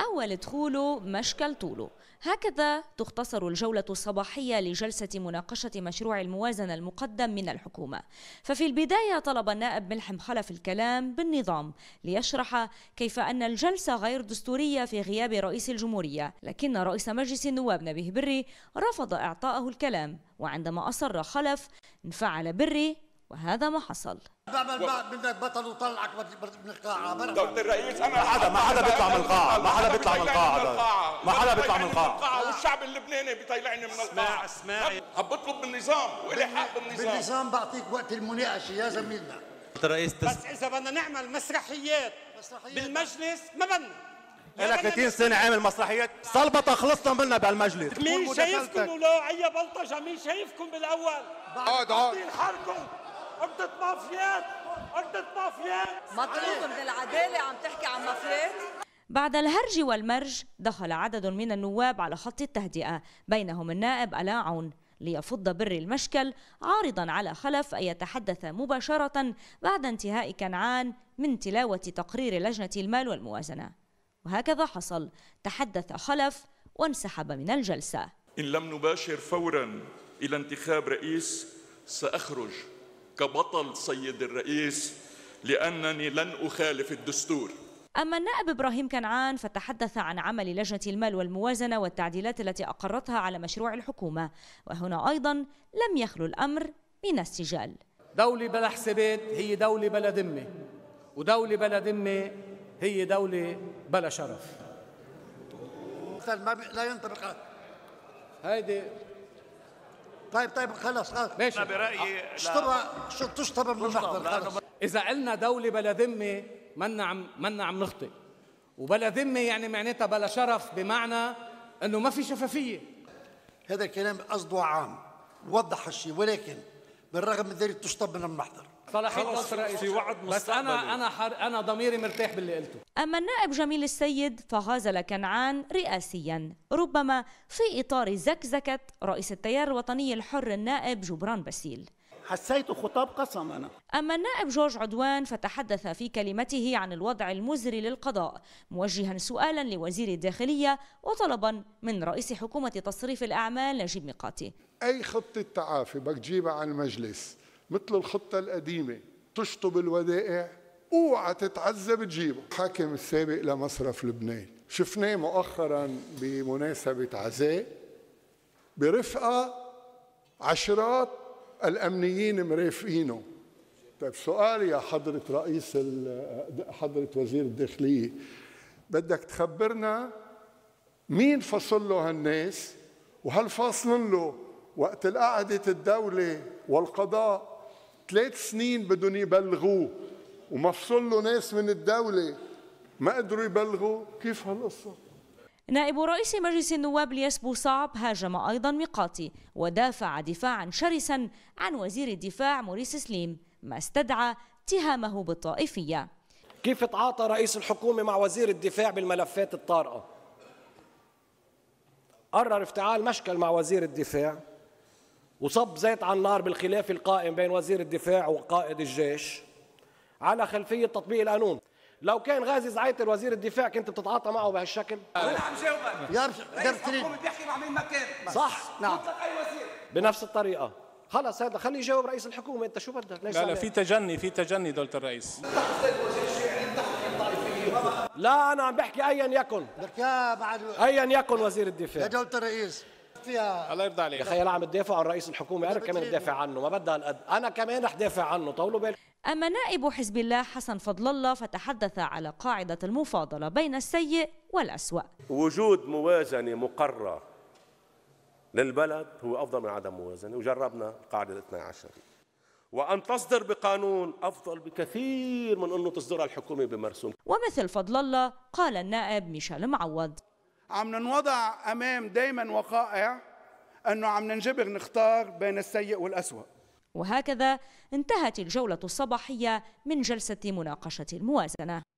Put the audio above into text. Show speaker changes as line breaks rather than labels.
أول دخوله مشكل طوله هكذا تختصر الجولة الصباحية لجلسة مناقشة مشروع الموازنة المقدم من الحكومة ففي البداية طلب النائب ملحم خلف الكلام بالنظام ليشرح كيف أن الجلسة غير دستورية في غياب رئيس الجمهورية لكن رئيس مجلس النواب نبيه بري رفض إعطائه الكلام وعندما أصر خلف انفعل بري وهذا ما حصل بعمل منك بطل وطلعك من القاعة دولة الرئيس أنا ما حدا ما حدا بيطلع من القاعة ما حدا بيطلع من القاعة ما حدا بيطلع من القاعة والشعب اللبناني بيطلعني من القاعة اسمع اسمع عم بطلب من النظام والي حق بالنظام بالنظام بعطيك وقت المناقشة يا زميلنا الرئيس بس إذا بدنا نعمل مسرحيات بالمجلس ما بدنا لك 30 سنة عامل مسرحيات صلبطة خلصنا منها بهالمجلس مين شايفكم ولو أي بلطجة مين شايفكم بالأول؟ اقعد اقعد عدة مافيات عدة مافيات مطلوب من العدالة عم تحكي عن مافيات بعد الهرج والمرج دخل عدد من النواب على خط التهدئة بينهم النائب ألا عون ليفض بري المشكل عارضا على خلف أن يتحدث مباشرة بعد انتهاء كنعان من تلاوة تقرير لجنة المال والموازنة وهكذا حصل تحدث خلف وانسحب من الجلسة إن لم نباشر فورا إلى انتخاب رئيس سأخرج كبطل سيد الرئيس لأنني لن أخالف الدستور أما النائب إبراهيم كنعان فتحدث عن عمل لجنة المال والموازنة والتعديلات التي أقرتها على مشروع الحكومة وهنا أيضا لم يخلو الأمر من السجال دولة بلا حسابات هي دولة بلا ذمة ودولة بلا ذمة هي دولة بلا شرف ما لا ينطبق هيدي طيب طيب خلص خلص ماشي انا برايي اشطبها آه، تشطب من المحضر خلص اذا قلنا دوله بلا ذمه منا عم منا عم نخطئ وبلا ذمه يعني معناتها بلا شرف بمعنى انه ما في شفافيه هذا الكلام قصده عام وضح الشيء ولكن بالرغم من ذلك تشطب من المحضر صلاح الدين في وعد بس انا انا حر انا ضميري مرتاح باللي قلته اما النائب جميل السيد فغازل كنعان رئاسيا ربما في اطار زكزكه رئيس التيار الوطني الحر النائب جبران باسيل حسيت خطاب قسم أنا أما النائب جورج عدوان فتحدث في كلمته عن الوضع المزري للقضاء موجها سؤالا لوزير الداخلية وطلبا من رئيس حكومة تصريف الأعمال نجيب ميقاتي أي خطة تعافي بدك تجيبها على المجلس مثل الخطة القديمة تشطب الودائع اوعى تتعذب تجيبه حاكم السابق لمصرف لبنان شفناه مؤخرا بمناسبة عزاء برفقة عشرات الأمنيين مرافقينه طيب سؤال يا حضرة رئيس حضرة وزير الداخلية بدك تخبرنا مين فصل له هالناس وهل فاصلن له وقت القعدة الدولة والقضاء ثلاث سنين بدهم يبلغوه ومفصول له ناس من الدولة ما قدروا يبلغوا كيف هالقصة نائب رئيس مجلس النواب الياس بوصعب هاجم أيضا ميقاتي ودافع دفاعا شرسا عن وزير الدفاع موريس سليم ما استدعى اتهامه بالطائفية كيف تعاطى رئيس الحكومة مع وزير الدفاع بالملفات الطارئة قرر افتعال مشكل مع وزير الدفاع وصب زيت على النار بالخلاف القائم بين وزير الدفاع وقائد الجيش على خلفية تطبيق القانون لو كان غازي زعيتر وزير الدفاع كنت بتتعاطى معه بهالشكل انا عم جاوبك يا رئيس الحكومة بيحكي مع مين ما كان صح نعم اي وزير بنفس الطريقه خلص هذا خليه يجاوب رئيس الحكومه انت شو بدك ليش لا لا في تجني في تجني دوله الرئيس لا انا عم بحكي ايا يكن لك يا بعد ايا يكن وزير الدفاع يا دوله الرئيس الله يرضى عليك يا عم تدافع عن رئيس الحكومه انا كمان بدافع عنه ما بدها هالقد انا كمان رح دافع عنه طولوا بالك اما نائب حزب الله حسن فضل الله فتحدث على قاعده المفاضله بين السيء والاسوا وجود موازنه مقره للبلد هو افضل من عدم موازنه وجربنا قاعده 12 وأن تصدر بقانون أفضل بكثير من أنه تصدرها الحكومة بمرسوم ومثل فضل الله قال النائب ميشيل معوض عم ننوضع امام دائما وقائع انه عم ننجبر نختار بين السيء والاسوأ وهكذا انتهت الجولة الصباحية من جلسة مناقشة الموازنة